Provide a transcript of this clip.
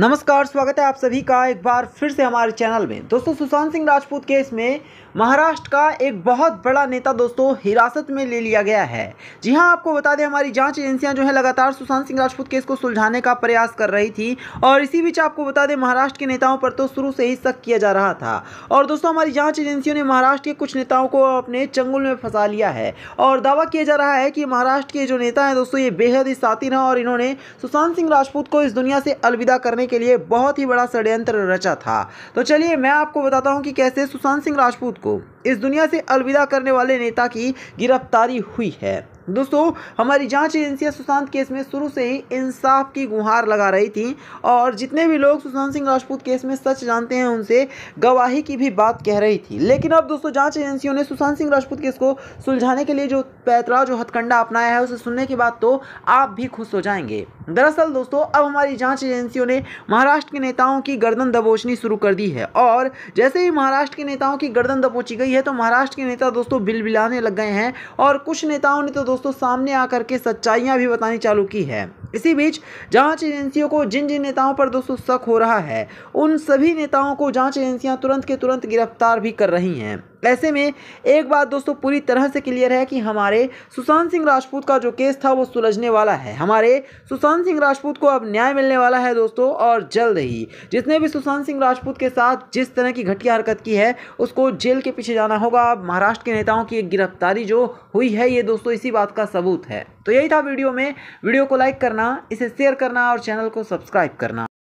नमस्कार स्वागत है आप सभी का एक बार फिर से हमारे चैनल में दोस्तों सुशांत सिंह राजपूत केस में महाराष्ट्र का एक बहुत बड़ा नेता दोस्तों हिरासत में ले लिया गया है जी हां आपको बता दें हमारी जांच एजेंसियां जो है लगातार सुशांत सिंह राजपूत केस को सुलझाने का प्रयास कर रही थी और इसी बीच आपको बता दें महाराष्ट्र के नेताओं पर तो शुरू से ही शक किया जा रहा था और दोस्तों हमारी जाँच एजेंसियों ने महाराष्ट्र के कुछ नेताओं को अपने चंगुल में फंसा लिया है और दावा किया जा रहा है कि महाराष्ट्र के जो नेता हैं दोस्तों ये बेहद ही साथी हैं और इन्होंने सुशांत सिंह राजपूत को इस दुनिया से अलविदा करने करने के लिए बहुत ही बड़ा षड्यंत्र रचा था तो चलिए मैं आपको बताता हूँ कि कैसे सुशांत सिंह राजपूत को इस दुनिया से अलविदा करने वाले नेता की गिरफ्तारी हुई है दोस्तों हमारी जांच एजेंसियां सुशांत केस में शुरू से ही इंसाफ की गुहार लगा रही थी और जितने भी लोग सुशांत सिंह राजपूत केस में सच जानते हैं उनसे गवाही की भी बात कह रही थी लेकिन अब दोस्तों जांच एजेंसियों ने सुशांत सिंह राजपूत केस को सुलझाने के लिए जो पैतरा जो हथकंडा अपनाया है उसे सुनने के बाद तो आप भी खुश हो जाएंगे दरअसल दोस्तों अब हमारी जाँच एजेंसियों ने महाराष्ट्र के नेताओं की गर्दन दबोचनी शुरू कर दी है और जैसे ही महाराष्ट्र के नेताओं की गर्दन दबोची गई है तो महाराष्ट्र के नेता दोस्तों बिलबिलाने लग गए हैं और कुछ नेताओं ने तो दोस्तों सामने आकर के सच्चाइयां भी बतानी चालू की है इसी बीच जांच एजेंसियों को जिन जिन नेताओं पर दोस्तों शक हो रहा है उन सभी नेताओं को जांच एजेंसियां तुरंत के तुरंत गिरफ्तार भी कर रही हैं ऐसे में एक बात दोस्तों पूरी तरह से क्लियर है कि हमारे सुशांत सिंह राजपूत का जो केस था वो सुलझने वाला है हमारे सुशांत सिंह राजपूत को अब न्याय मिलने वाला है दोस्तों और जल्द ही जिसने भी सुशांत सिंह राजपूत के साथ जिस तरह की घटिया हरकत की है उसको जेल के पीछे जाना होगा अब महाराष्ट्र के नेताओं की गिरफ्तारी जो हुई है ये दोस्तों इसी बात का सबूत है तो यही था वीडियो में वीडियो को लाइक करना इसे शेयर करना और चैनल को सब्सक्राइब करना